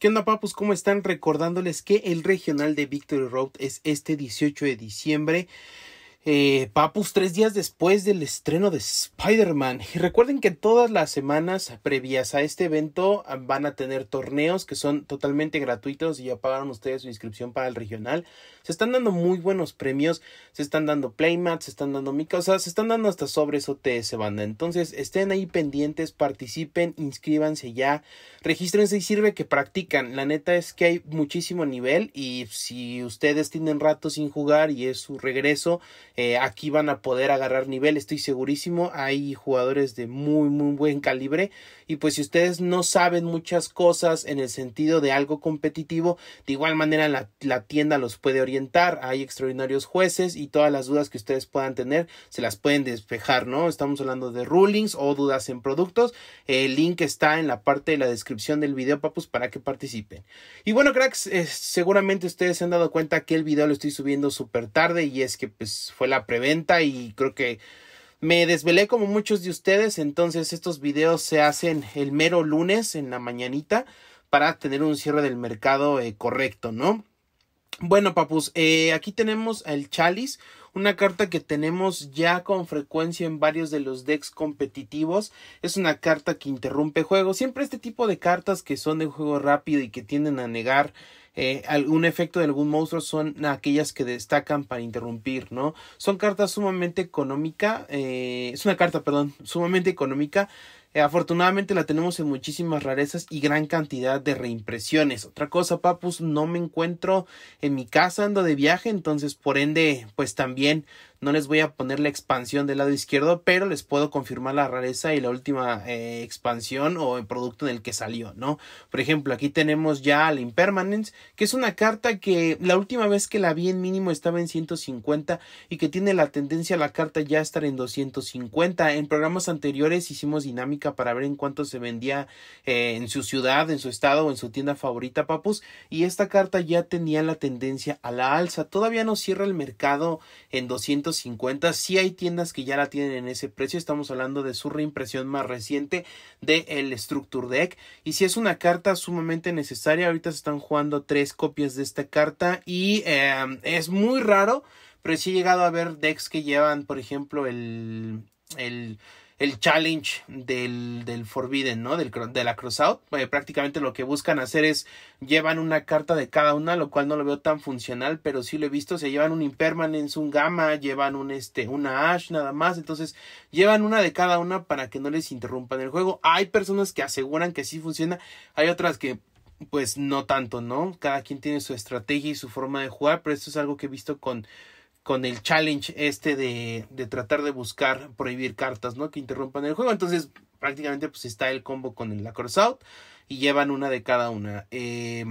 ¿Qué onda papus? ¿Cómo están? Recordándoles que el regional de Victory Road es este 18 de diciembre. Eh, papus tres días después del estreno de Spider-Man. Y recuerden que todas las semanas previas a este evento ah, van a tener torneos que son totalmente gratuitos y ya pagaron ustedes su inscripción para el regional. Se están dando muy buenos premios, se están dando playmats, se están dando micas, o sea, se están dando hasta sobres OTS banda. Entonces estén ahí pendientes, participen, inscríbanse ya, regístrense y sirve que practican. La neta es que hay muchísimo nivel y si ustedes tienen rato sin jugar y es su regreso, eh, aquí van a poder agarrar nivel, estoy segurísimo. Hay jugadores de muy, muy buen calibre. Y pues si ustedes no saben muchas cosas en el sentido de algo competitivo, de igual manera la, tienda los puede orientar. Hay extraordinarios jueces y todas las dudas que ustedes puedan tener se las pueden despejar, ¿no? Estamos hablando de rulings o dudas en productos. El link está en la parte de la descripción del video, papus, para que participen. Y bueno, cracks, eh, seguramente ustedes se han dado cuenta que el video lo estoy subiendo súper tarde y es que pues fue la preventa y creo que me desvelé como muchos de ustedes, entonces estos videos se hacen el mero lunes en la mañanita para tener un cierre del mercado eh, correcto, ¿no? Bueno, papus, eh, aquí tenemos el Chalice, una carta que tenemos ya con frecuencia en varios de los decks competitivos. Es una carta que interrumpe juego. Siempre este tipo de cartas que son de juego rápido y que tienden a negar eh, algún efecto de algún monstruo son aquellas que destacan para interrumpir, ¿no? Son cartas sumamente económica, eh, es una carta, perdón, sumamente económica. Eh, afortunadamente la tenemos en muchísimas rarezas y gran cantidad de reimpresiones. Otra cosa, papus, no me encuentro en mi casa, ando de viaje, entonces por ende, pues también no les voy a poner la expansión del lado izquierdo, pero les puedo confirmar la rareza y la última eh, expansión o el producto en el que salió, ¿no? Por ejemplo, aquí tenemos ya la Impermanence, que es una carta que la última vez que la vi en mínimo estaba en 150 y que tiene la tendencia a la carta ya estar en 250. En programas anteriores hicimos dinámica para ver en cuánto se vendía eh, en su ciudad, en su estado o en su tienda favorita, papus, y esta carta ya tenía la tendencia a la alza. Todavía no cierra el mercado en 250 50, si hay tiendas que ya la tienen en ese precio. Estamos hablando de su reimpresión más reciente de el Structure Deck. Y si es una carta sumamente necesaria, ahorita se están jugando tres copias de esta carta y em, es muy raro. Pero sí he llegado a ver decks que llevan, por ejemplo, el, el el challenge del, del Forbidden, ¿no? Del, de la Crossout. Eh, prácticamente lo que buscan hacer es llevan una carta de cada una, lo cual no lo veo tan funcional, pero sí lo he visto. Se llevan un Impermanence, un Gamma, llevan un este, una Ash nada más. Entonces llevan una de cada una para que no les interrumpan el juego. Hay personas que aseguran que sí funciona, hay otras que pues no tanto, ¿no? Cada quien tiene su estrategia y su forma de jugar, pero esto es algo que he visto con con el challenge este de, tratar de buscar prohibir cartas, ¿no? Que interrumpan el juego. Entonces, prácticamente pues está el combo con el Lacrosse Out y llevan una de cada una. Eh,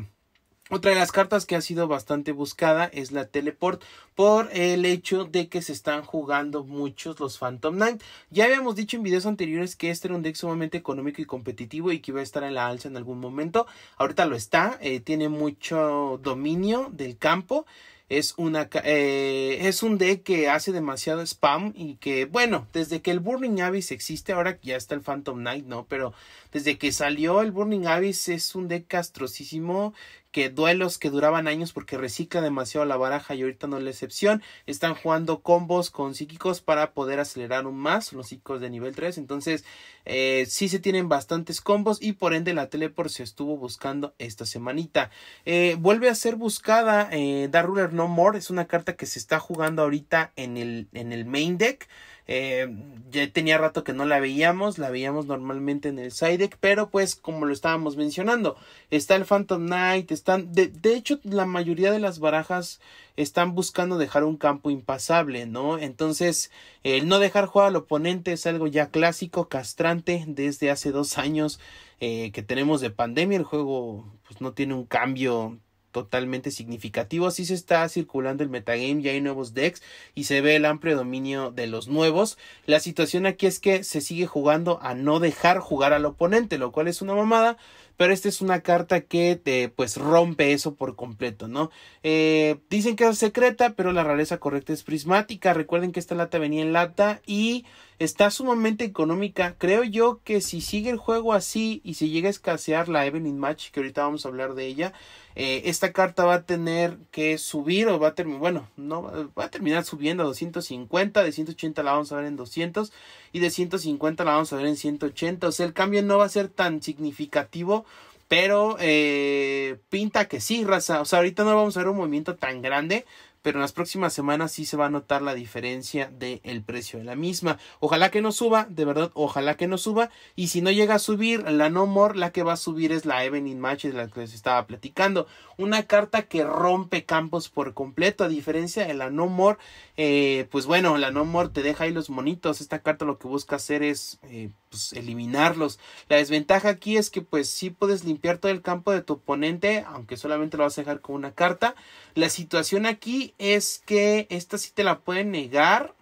otra de las cartas que ha sido bastante buscada es la Teleport por el hecho de que se están jugando muchos los Phantom Knight. Ya habíamos dicho en videos anteriores que este era un deck sumamente económico y competitivo y que iba a estar en la alza en algún momento. Ahorita lo está, eh, tiene mucho dominio del campo es, una, eh, es un deck que hace demasiado spam y que, bueno, desde que el Burning Abyss existe, ahora ya está el Phantom Knight, ¿no? Pero desde que salió el Burning Abyss es un deck castrosísimo que duelos que duraban años porque recicla demasiado la baraja y ahorita no es la excepción. Están jugando combos con psíquicos para poder acelerar un más los psíquicos de nivel 3. Entonces, eh, sí se tienen bastantes combos y por ende la Teleport se estuvo buscando esta semanita. Eh, vuelve a ser buscada eh, Dark Ruler No More. Es una carta que se está jugando ahorita en el, en el main deck. Eh, ya tenía rato que no la veíamos, la veíamos normalmente en el side pero pues como lo estábamos mencionando, está el Phantom Knight, están, de, hecho la mayoría de las barajas están buscando dejar un campo impasable, ¿no? Entonces, el no dejar jugar al oponente es algo ya clásico, castrante, desde hace dos años eh, que tenemos de pandemia, el juego pues no tiene un cambio totalmente significativo. así se está circulando el metagame, ya hay nuevos decks y se ve el amplio dominio de los nuevos. La situación aquí es que se sigue jugando a no dejar jugar al oponente, lo cual es una mamada, pero esta es una carta que te eh, pues rompe eso por completo, ¿no? Eh, dicen que es secreta, pero la rareza correcta es prismática. Recuerden que esta lata venía en lata y está sumamente económica. Creo yo que si sigue el juego así y si llega a escasear la Evening Match, que ahorita vamos a hablar de ella, eh, esta carta va a tener que subir o va a terminar, bueno, no, va a terminar subiendo a 250, de 180 la vamos a ver en 200 y de 150 la vamos a ver en 180. O sea, el cambio no va a ser tan significativo. Pero eh, pinta que sí, raza. O sea, ahorita no vamos a ver un movimiento tan grande pero en las próximas semanas sí se va a notar la diferencia del precio de la misma. Ojalá que no suba, de verdad, ojalá que no suba. Y si no llega a subir, la No More, la que va a subir es la Evening Match de la que les estaba platicando. Una carta que rompe campos por completo, a diferencia de la No More. Eh, pues bueno, la No More te deja ahí los monitos. Esta carta lo que busca hacer es eh, pues eliminarlos. La desventaja aquí es que pues sí puedes limpiar todo el campo de tu oponente, aunque solamente lo vas a dejar con una carta. La situación aquí es que esta sí te la pueden negar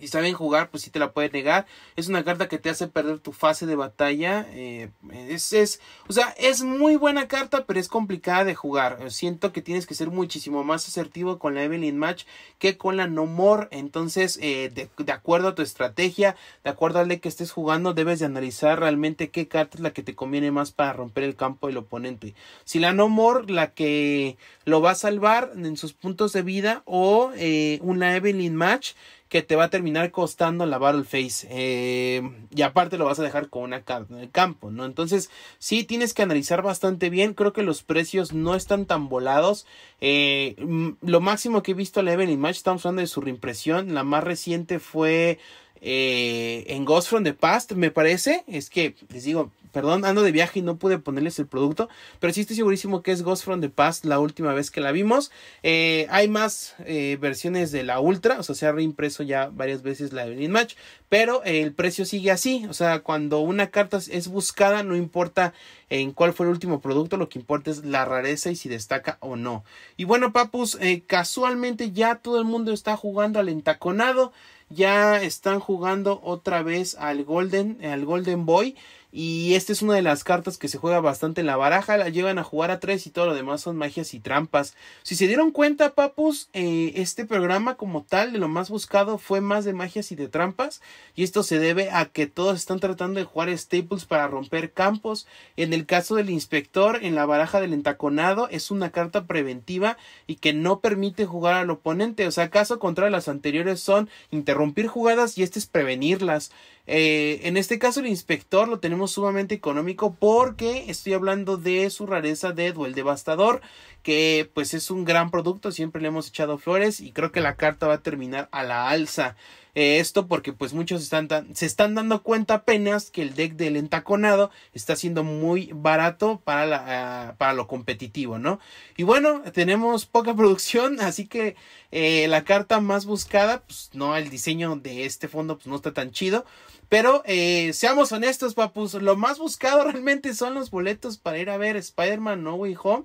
y saben jugar, pues sí te la puedes negar. Es una carta que te hace perder tu fase de batalla. Eh, es, es, o sea, es muy buena carta, pero es complicada de jugar. Eh, siento que tienes que ser muchísimo más asertivo con la Evelyn Match que con la No More. Entonces, eh, de, acuerdo a tu estrategia, de acuerdo al que estés jugando, debes de analizar realmente qué carta es la que te conviene más para romper el campo del oponente. Si la No More, la que lo va a salvar en sus puntos de vida, o una Evelyn Match que te va a terminar costando la Battle face eh, y aparte lo vas a dejar con una carta en el campo, ¿no? Entonces, sí tienes que analizar bastante bien. Creo que los precios no están tan volados. Eh, mm, lo máximo que he visto a la Evelyn Match, estamos hablando de su reimpresión. La más reciente fue eh, en Ghost from the Past, me parece. Es que, les digo, perdón, ando de viaje y no pude ponerles el producto, pero sí estoy segurísimo que es Ghost from the Past la última vez que la vimos. Eh, hay más eh, versiones de la Ultra, o sea, se ha reimpreso ya varias veces la de Match, pero el precio sigue así, o sea, cuando una carta es buscada, no importa en cuál fue el último producto, lo que importa es la rareza y si destaca o no. Y bueno, papus, casualmente ya todo el mundo está jugando al entaconado ya están jugando otra vez al Golden, al Golden Boy. Y esta es una de las cartas que se juega bastante en la baraja. La llevan a jugar a tres y todo lo demás son magias y trampas. Si se dieron cuenta, papus, eh, este programa como tal de lo más buscado fue más de magias y de trampas. Y esto se debe a que todos están tratando de jugar staples para romper campos. En el caso del inspector, en la baraja del entaconado, es una carta preventiva y que no permite jugar al oponente. O sea, caso contra las anteriores son interrumpir jugadas y este es prevenirlas. Eh, en este caso el inspector lo tenemos sumamente económico porque estoy hablando de su rareza de Duel Devastador, que pues es un gran producto, siempre le hemos echado flores y creo que la carta va a terminar a la alza. Eh, esto porque pues muchos están se están dando cuenta apenas que el deck del entaconado está siendo muy barato para, ah, para lo competitivo, ¿no? Y bueno, tenemos poca producción, así que eh, la carta más buscada, pues no, el diseño de este fondo pues no está tan chido. Pero eh, seamos honestos, papus, lo más buscado realmente son los boletos para ir a ver Spider-Man No Way Home.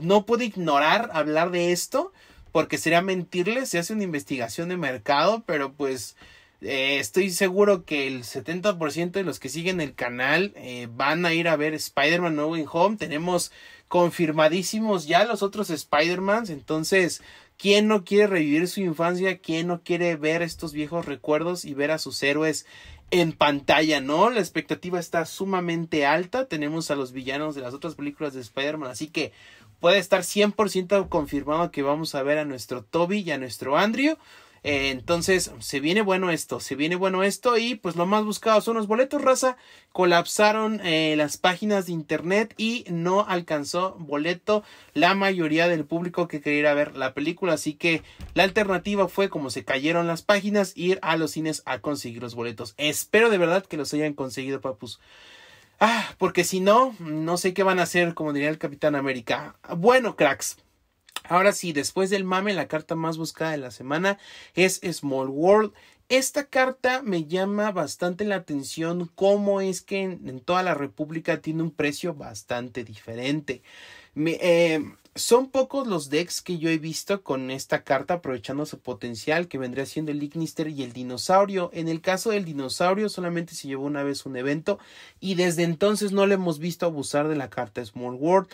no pude ignorar hablar de esto porque sería mentirles, se hace una investigación de mercado, pero pues eh, estoy seguro que el 70% de los que siguen el canal eh, van a ir a ver Spider-Man No Way Home. Tenemos confirmadísimos ya los otros Spider-Mans, entonces, ¿quién no quiere revivir su infancia? ¿Quién no quiere ver estos viejos recuerdos y ver a sus héroes en pantalla, ¿no? La expectativa está sumamente alta. Tenemos a los villanos de las otras películas de Spider-Man. Así que puede estar 100% confirmado que vamos a ver a nuestro Toby y a nuestro Andrew. Eh, entonces, se viene bueno esto, se viene bueno esto y pues lo más buscado son los boletos, raza. Colapsaron eh, las páginas de internet y no alcanzó boleto la mayoría del público que quería ir a ver la película. Así que la alternativa fue, como se cayeron las páginas, ir a los cines a conseguir los boletos. Espero de verdad que los hayan conseguido, papus. Ah, porque si no, no sé qué van a hacer, como diría el Capitán América. Bueno, cracks. Ahora sí, después del mame, la carta más buscada de la semana es Small World. Esta carta me llama bastante la atención cómo es que en, toda la República tiene un precio bastante diferente. Me, eh, son pocos los decks que yo he visto con esta carta aprovechando su potencial que vendría siendo el Ignister y el Dinosaurio. En el caso del Dinosaurio solamente se llevó una vez un evento y desde entonces no le hemos visto abusar de la carta Small World.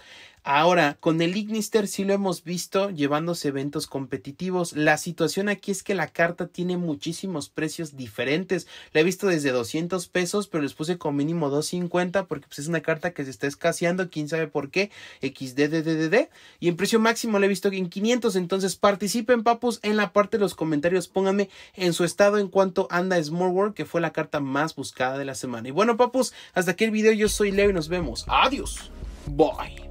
Ahora, con el Ignister sí lo hemos visto llevándose eventos competitivos. La situación aquí es que la carta tiene muchísimos precios diferentes. La he visto desde 200 pesos, pero les puse con mínimo 250 porque pues, es una carta que se está escaseando, quién sabe por qué, XDDDD. Y en precio máximo la he visto en 500. Entonces participen, papus, en la parte de los comentarios. Pónganme en su estado en cuanto anda Small World, que fue la carta más buscada de la semana. Y bueno, papus, hasta aquí el video. Yo soy Leo y nos vemos. Adiós. Bye.